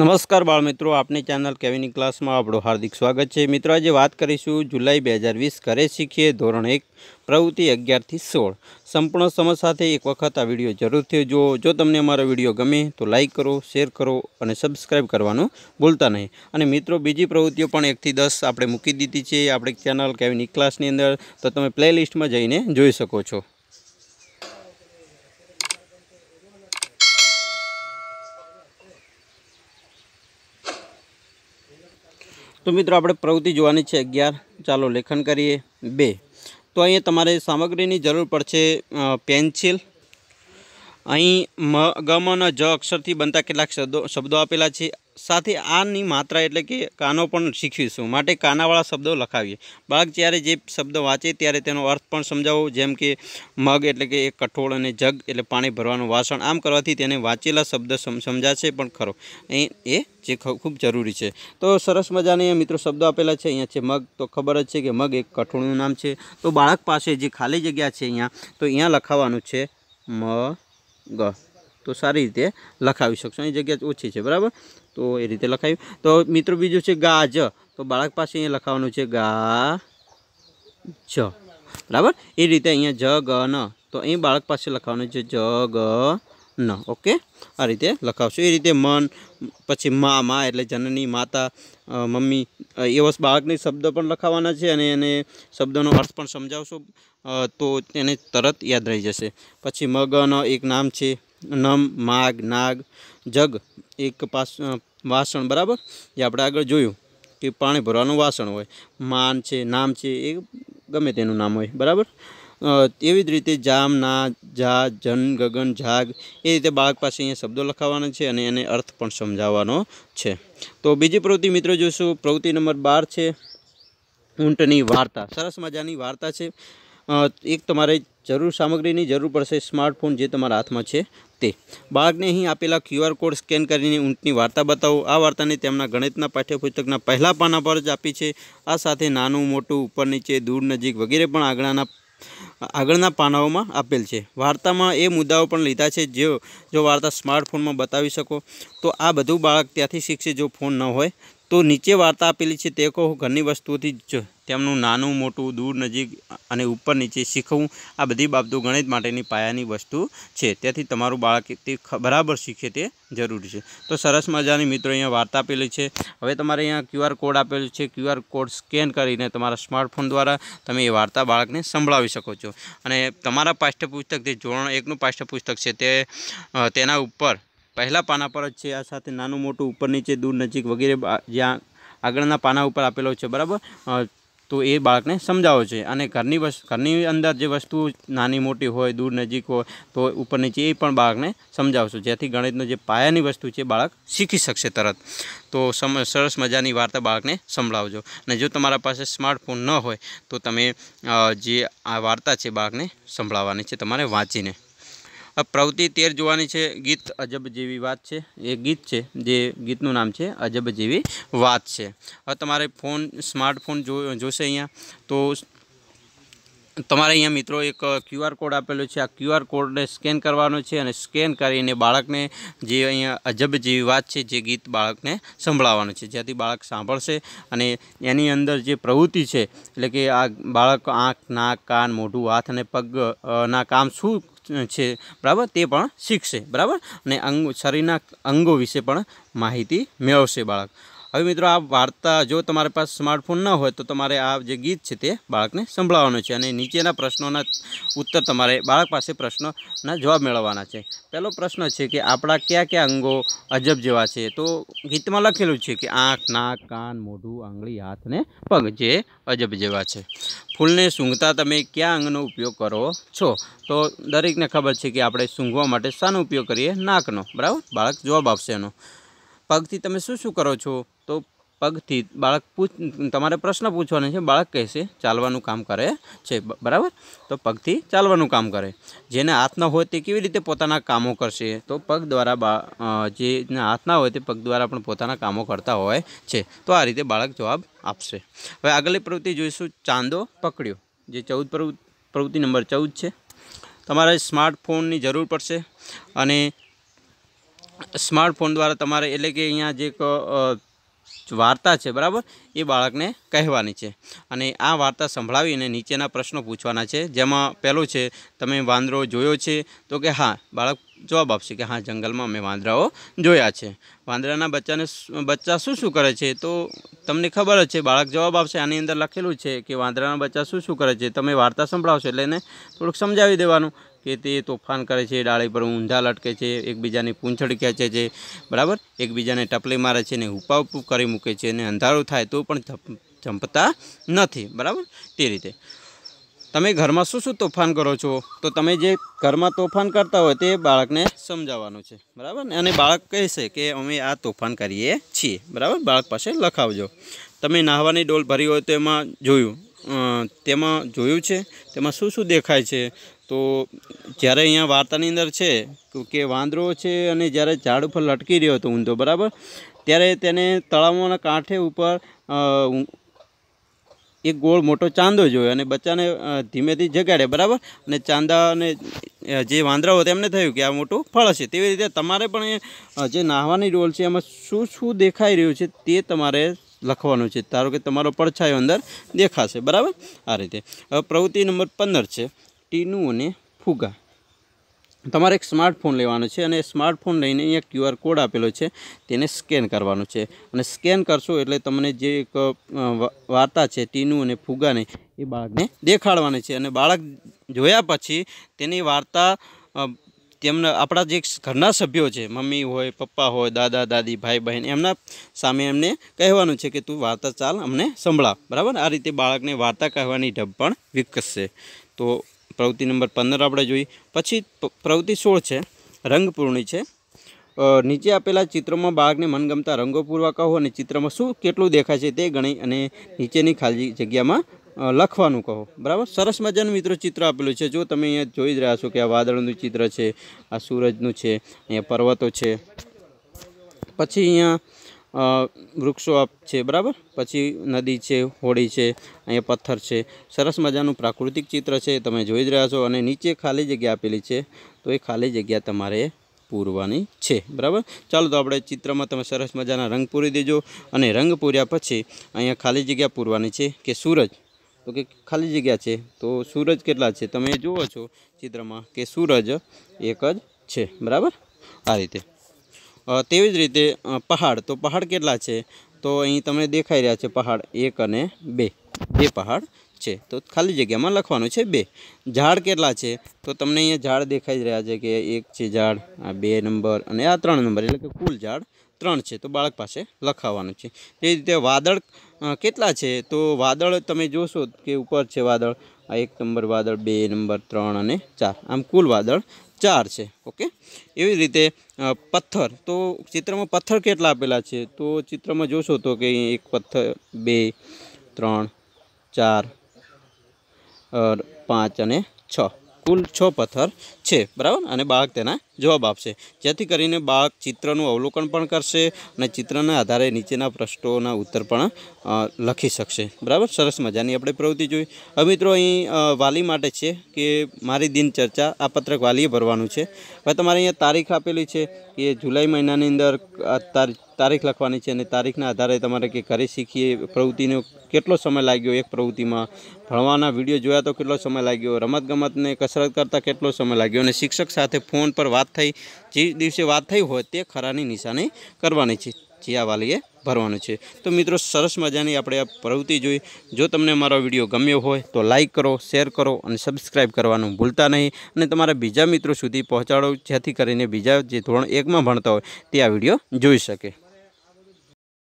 નમસ્કાર બાળમિત્રો આપની ચેનલ કેવીની ક્લાસમાં આપણું હાર્દિક સ્વાગત છે મિત્રો આજે વાત કરીશું જુલાઈ બે હજાર વીસ ઘરે શીખીએ ધોરણ એક પ્રવૃત્તિ અગિયારથી સોળ સંપૂર્ણ સમજ સાથે એક વખત આ વિડીયો જરૂરથી જુઓ જો તમને અમારો વિડીયો ગમે તો લાઇક કરો શેર કરો અને સબસ્ક્રાઈબ કરવાનું ભૂલતા નહીં અને મિત્રો બીજી પ્રવૃત્તિઓ પણ એકથી દસ આપણે મૂકી દીધી છે આપણે ચેનલ કેવીની ક્લાસની અંદર તો તમે પ્લેલિસ્ટમાં જઈને જોઈ શકો છો તો મિત્રો આપણે પ્રવૃત્તિ જોવાની છે અગિયાર ચાલો લેખન કરીએ બે તો અહીંયા તમારે સામગ્રીની જરૂર પડશે પેન્સિલ અહીં મ ગમ ના જ અક્ષર થી બનતા કેટલા શબ્દો શબ્દો આપેલા છે સાથે આ ની માત્રા એટલે કે કા નો પણ શીખીશું માટે કાનાવાળા શબ્દો લખાવીએ બાળક જ્યારે જે શબ્દો વાંચે ત્યારે તેનો અર્થ પણ સમજાવું જેમ કે મગ એટલે કે એક કઠોળ અને જગ એટલે પાણી ભરવાનું વાસણ આમ કરવાથી તેને વાંચેલા શબ્દ સમજાશે પણ ખરો અહીં એ જે ખૂબ જરૂરી છે તો સરસ મજાના મિત્રો શબ્દો આપેલા છે અહીંયા છે મગ તો ખબર જ છે કે મગ એક કઠોળનું નામ છે તો બાળક પાસે જે ખાલી જગ્યા છે અહીંયા તો અહીંયા લખવાનું છે મ ग तो सारी ये लिखાવી શકશો આ જગ્યા છે ઓછી છે બરાબર તો એ રીતે લખાવી તો મિત્રો બીજો છે ગાજ તો બાળક પાસે એ લખવાનું છે ગા જ બરાબર એ રીતે અહીં જ ગ ન તો અહીં બાળક પાસે લખવાનું છે જ ગ ન ઓકે આ રીતે લખાવશું એ રીતે મન પછી મા મા એટલે જનની માતા મમ્મી એવો બાળકની શબ્દ પણ લખાવાના છે અને એને શબ્દનો અર્થ પણ સમજાવશો તો એને તરત યાદ રહી જશે પછી મગન એક નામ છે નમ માગ નાગ જગ એક પાસ વાસણ બરાબર એ આપણે આગળ જોયું કે પાણી ભરવાનું વાસણ હોય માન છે નામ છે એ ગમે તેનું નામ હોય બરાબર અ તેવી જ રીતે જામ ના જા જન ગગન ઝાગ એ રીતે બાગ પાસે અહીં શબ્દો લખાવવાના છે અને એને અર્થ પણ સમજાવવાનો છે તો બીજી પ્રવૃત્તિ મિત્રો જોજો પ્રવૃત્તિ નંબર 12 છે ઊંટની વાર્તા સરસ મજાની વાર્તા છે એક તમારે જરૂર સામગ્રીની જરૂર પડશે સ્માર્ટફોન જે તમારા હાથમાં છે તે બાગને અહીં આપેલા QR કોડ સ્કેન કરીને ઊંટની વાર્તા બતાઓ આ વાર્તાની તેમના ગણિતના પાઠ્યપુસ્તકના પહેલા પાના પર જ આપી છે આ સાથે નાનું મોટું ઉપર નીચે દૂર નજીક વગેરે પણ આઘણાના આ આગળના પાનાઓમાં આપેલ છે વાર્તામાં એ મુદ્દાઓ પણ લીધા છે જે જો વાર્તા સ્માર્ટફોનમાં બતાવી શકો તો આ બધું બાળક ત્યાંથી શીખે જો ફોન ન હોય તો નીચે વાર્તા આપેલી છે તેકો ઘરની વસ્તુઓ થી તેમનું નાનું મોટું દૂર નજીક અને ઉપર નીચે શીખવું આ બધી બાબતો ગણિત માટેની પાયાની વસ્તુ છે તેથી તમારું બાળક કે તે ખબરબર શીખે તે જરૂરી છે તો સરસ મજાની મિત્રો અહીંયા વાર્તા આપેલી છે હવે તમારે અહીંયા QR કોડ આપેલું છે QR કોડ સ્કેન કરીને તમારા સ્માર્ટફોન દ્વારા તમે આ વાર્તા બાળકને સંભળાવી શકો છો અને તમારા પાઠ્યપુસ્તક જે જોડો એક નું પાઠ્યપુસ્તક છે તે તેના ઉપર પહેલા પાના પર છે આ સાતે નાનું મોટું ઉપર નીચે દૂર નજીક વગેરે જ્યાં આગળના પાના ઉપર આપેલા હોય છે બરાબર તો એ બાળકને સમજાવજો છે અને ઘરની ઘરની અંદર જે વસ્તુ નાની મોટી હોય દૂર નજીક હોય તો ઉપર નીચે એ પણ બાળકને સમજાવજો જેથી ગણિતનો જે પાયાની વસ્તુ છે બાળક શીખી શકે તરત તો સરસ મજાની વાર્તા બાળકને સંભળાવજો અને જો તમારા પાસે સ્માર્ટફોન ન હોય તો તમે જે આ વાર્તા છે બાળકને સંભળાવવાની છે તમારે વાંચીને અ પ્રવૃતિ 13 જોવાની છે ગીત અજબ જીવી વાત છે એ ગીત છે જે ગીત નું નામ છે અજબ જીવી વાત છે હવે તમારા ફોન સ્માર્ટફોન જો જો છે અહીંયા તો તમારા અહીંયા મિત્રો એક QR કોડ આપેલા છે આ QR કોડ ને સ્કેન કરવાનો છે અને સ્કેન કરીને બાળકને જે અહીંયા અજબ જીવી વાત છે જે ગીત બાળકને સંભળાવવાનું છે જેથી બાળક સાંભળશે અને એની અંદર જે પ્રવૃતિ છે એટલે કે આ બાળક આંખ નાક कान મોઢું હાથ અને પગ ના કામ શું છે બરાબર તે પણ શીખશે બરાબર અને અંગ શરીરના અંગો વિશે પણ માહિતી મેળવશે બાળક અહીં મિત્રો આ વાર્તા જો તમારા પાસે સ્માર્ટફોન ન હોય તો તમારે આ જે ગીત છે તે બાળકને સંભળાવવાનું છે અને નીચેના પ્રશ્નોના ઉત્તર તમારે બાળક પાસે પ્રશ્નોના જવાબ મેળવવાના છે. પહેલો પ્રશ્ન છે કે આપડા કયા કયા અંગો અજબ જેવા છે? તો ગીતમાં લખેલું છે કે આંખ નાક કાન મોઢું આંગળી હાથ ને પગ જે અજબ જેવા છે. ફૂલને સુંગતા તમે કયા અંગનો ઉપયોગ કરો છો? તો દરેકને ખબર છે કે આપણે સુંગવા માટે શું ઉપયોગ કરીએ? નાકનો બરાબર? બાળક જવાબ આપશેનો. પગથી તમે શું શું કરો છો? તો પગથી બાળક પૂછ તમારે પ્રશ્ન પૂછવાનો છે બાળક કહેશે ચાલવાનું કામ કરે છે બરાબર તો પગથી ચાલવાનું કામ કરે જેને હાથ ન હોય તે કેવી રીતે પોતાના કામો કરશે તો પગ દ્વારા જેને હાથ ના હોય તે પગ દ્વારા પણ પોતાના કામો કરતા હોય છે તો આ રીતે બાળક જવાબ આપશે હવે આગલી પ્રવૃત્તિ જોઈશું ચાંદો પકડ્યો જે ચૌદ પ્રવૃત્તિ નંબર ચૌદ છે તમારે સ્માર્ટફોનની જરૂર પડશે અને સ્માર્ટફોન દ્વારા તમારે એટલે કે અહીંયા જે ચર્તા છે બરાબર એ બાળકને કહેવાની છે અને આ વાર્તા સંભળાવીને નીચેના પ્રશ્નો પૂછવાના છે જેમાં પહેલો છે તમે વાંદરાઓ જોયો છે તો કે હા બાળક જવાબ આપશે કે હા જંગલમાં મેં વાંદરાઓ જોયા છે વાંદરાના બચ્ચાને બચ્ચા શું શું કરે છે તો તમને ખબર છે બાળક જવાબ આપશે આની અંદર લખેલું છે કે વાંદરાના બચ્ચા શું શું કરે છે તમે વાર્તા સંભળાવશો એટલે એને થોડું સમજાવી દેવાનું કેતે તોફાન કરે છે ડાળી પર ઊંધા લટકે છે એકબીજાની પૂંછડ કેચે છે બરાબર એકબીજાને ટપલી મારે છે ને ઉપાઉપુ કરી મૂકે છે ને અંધારું થાય તો પણ જંપતા નથી બરાબર તે રીતે તમે ઘરમાં શું શું તોફાન કરો છો તો તમે જે ઘરમાં તોફાન કરતા હોય તે બાળકને સમજાવવાનું છે બરાબર ને અને બાળક કહે છે કે અમે આ તોફાન કરીએ છીએ બરાબર બાળક પાસે લખાવજો તમે નાહવાની ડોલ ભરી હોય તો એમાં જોયું તેમાં જોયું છે તેમાં શું શું દેખાય છે તો જ્યારે અહીંયા વાર્તાની અંદર છે કે વાંદરો છે અને જ્યારે ઝાડ ઉપર લટકી રહ્યો હતો ઊંધો બરાબર ત્યારે તેને તળાવના કાંઠે ઉપર એક ગોળ મોટો ચાંદો જોયો અને બચ્ચાને ધીમેથી જગાડે બરાબર અને ચાંદાને જે વાંદરાઓ તેમને થયું કે આ મોટું ફળ છે તેવી રીતે તમારે પણ જે નાહવાની રોલ છે એમાં શું શું દેખાઈ રહ્યું છે તે તમારે લખવાનું છે ધારો કે તમારો પડછાયો અંદર દેખાશે બરાબર આ રીતે હવે પ્રવૃત્તિ નંબર પંદર છે ટીનુ અને ફુગા તમારે એક સ્માર્ટફોન લેવાનો છે અને સ્માર્ટફોન લઈને અહીંયા QR કોડ આપેલા છે તેને સ્કેન કરવાનો છે અને સ્કેન કરશું એટલે તમને જે એક વાર્તા છે ટીનુ અને ફુગાની એ બાળકને દેખાડવાની છે અને બાળક જોયા પછી તેની વાર્તા તેમના આપડા જે ઘરના સભ્યો છે મમ્મી હોય પપ્પા હોય દાદા દાદી ભાઈ બહેન એમને સામે એમને કહેવાનું છે કે તું વાર્તા ચાલ અમને સંભળાવ બરાબર આ રીતે બાળકને વાર્તા કહેવાની ઢબ પણ વિકસશે તો પ્રવૃતિ નંબર 15 આપડે જોઈ પછી પ્રવૃતિ 16 છે રંગ પૂરણી છે નીચે આપેલા ચિત્રમાં બાગને મનગમતા રંગો પૂરવા કહો અને ચિત્રમાં શું કેટલું દેખાય છે તે ગણી અને નીચેની ખાલી જગ્યામાં લખવાનું કહો બરાબર સરસ મજાનું મિત્રો ચિત્રો આપેલા છે જો તમે અહીં જોઈ જ રહ્યા છો કે આ વાદળનું ચિત્ર છે આ સૂરજનું છે અહીં પર્વતો છે પછી અહીં અ વૃક્ષો આપ છે બરાબર પછી નદી છે ખોડી છે અહીંયા પથ્થર છે સરસ મજાનું પ્રાકૃતિક ચિત્ર છે તમે જોઈ જ રહ્યા છો અને નીચે ખાલી જગ્યા આપેલી છે તો એ ખાલી જગ્યા તમારે ભરવાની છે બરાબર ચાલો તો આપણે ચિત્રમાં તમે સરસ મજાના રંગ પૂરી દેજો અને રંગ પૂર્યા પછી અહીંયા ખાલી જગ્યા ભરવાની છે કે સૂરજ તો કે ખાલી જગ્યા છે તો સૂરજ કેટલા છે તમે જુઓ છો ચિત્રમાં કે સૂરજ એક જ છે બરાબર આ રીતે તેવી જ રીતે પહાડ તો પહાડ કેટલા છે તો અહીં તમને દેખાઈ રહ્યા છે પહાડ 1 અને 2 એ પહાડ છે તો ખાલી જગ્યામાં લખવાનું છે 2 ઝાડ કેટલા છે તો તમને અહીં ઝાડ દેખાઈ રહ્યા છે કે એક છે ઝાડ આ બે નંબર અને આ ત્રણ નંબર એટલે કે કુલ ઝાડ 3 છે તો બાળક પાસે લખવાનું છે તેવી જ રીતે વાદળ કેટલા છે તો વાદળ તમે જોશો કે ઉપર છે વાદળ આ એક નંબર વાદળ 2 નંબર 3 અને 4 આમ કુલ વાદળ 4 છે ઓકે એ જ રીતે પથ્થર તો ચિત્રમાં પથ્થર કેટલા આપેલા છે તો ચિત્રમાં જોશો તો કે એક પથ્થર 2 3 4 અને 5 અને 6 कुल 6 પથર છે બરાબર અને બાક તેના જવાબ આપશે જેથી કરીને બાક ચિત્રનું અવલોકન પણ કરશે અને ચિત્રના આધારે નીચેના પ્રશ્નોના ઉત્તર પણ લખી શકે બરાબર સરસ મજાની આપણે પ્રવૃત્તિ જોઈએ અ મિત્રો અહીં વાલી માટે છે કે મારી દિનચર્યા આ પત્રક વાલીએ ભરવાનું છે ભાઈ તમારે અહીં તારીખ આપેલી છે કે જુલાઈ મહિનાની અંદર 8 તારીખ લખવાની છે અને તારીખના આધારે તમારે કે કરી શીખી પ્રવૃત્તિને કેટલો સમય લાગ્યો એક પ્રવૃત્તિમાં ભળવાના વિડિયો જોયા તો કેટલો સમય લાગ્યો રમત ગમતને કસરત કરતા કેટલો સમય લાગ્યો અને શિક્ષક સાથે ફોન પર વાત થઈ જી દિવસથી વાત થઈ હોય તે ખરાની નિશાની કરવાની છે જે આ વાલીએ ભરવાનું છે તો મિત્રો સરસ મજાની આપણે આ પ્રવૃત્તિ જોઈ જો તમને અમારો વિડિયો ગમ્યો હોય તો લાઈક કરો શેર કરો અને સબ્સ્ક્રાઇબ કરવાનું ભૂલતા નહીં અને તમારા બીજા મિત્રો સુધી પહોંચાડો જેથી કરીને બીજા જે ધોરણ 1 માં ભણતા હોય તે આ વિડિયો જોઈ શકે